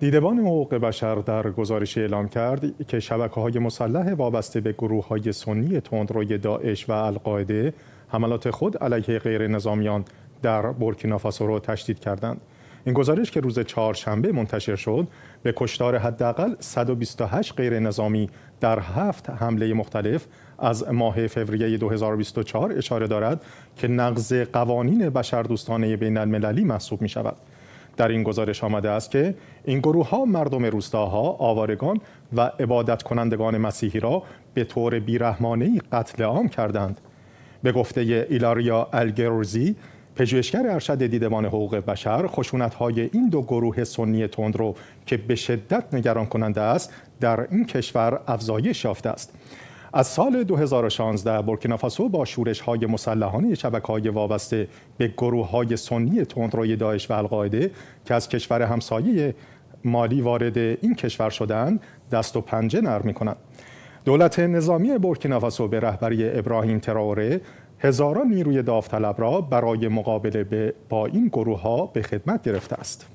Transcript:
دیدبان حقوق بشر در گزارش اعلام کرد که شبکه های مسلح وابسته به گروه های سنی تندروی داعش و القاعده حملات خود علیه غیر نظامیان در بورکینافاسو را تشدید کردند. این گزارش که روز چهارشنبه منتشر شد به کشتار حداقل 128 غیر نظامی در هفت حمله مختلف از ماه فوریه 2024 اشاره دارد که نقض قوانین بشردوستانه بین المللی محسوب می شود. در این گزارش آمده است که این گروه ها مردم روستاها، آوارگان و عبادت کنندگان مسیحی را به طور بیرحمانه قتل عام کردند. به گفته ایلاریا الگروزی، پژوهشگر ارشد دیدبان حقوق بشر خشونت های این دو گروه سنی تند رو که به شدت نگران کننده است در این کشور افزایش یافته است از سال 2016 بورکینافاسو با شورش های مسلحانه شبکه های وابسته به گروه های سنی تندروی داعش و القاعده که از کشور همسایه مالی وارد این کشور شدند دست و پنجه نرم کنند. دولت نظامی بورکینافاسو به رهبری ابراهیم تراوره هزاران نیروی داوطلب را برای مقابله با این گروه ها به خدمت گرفته است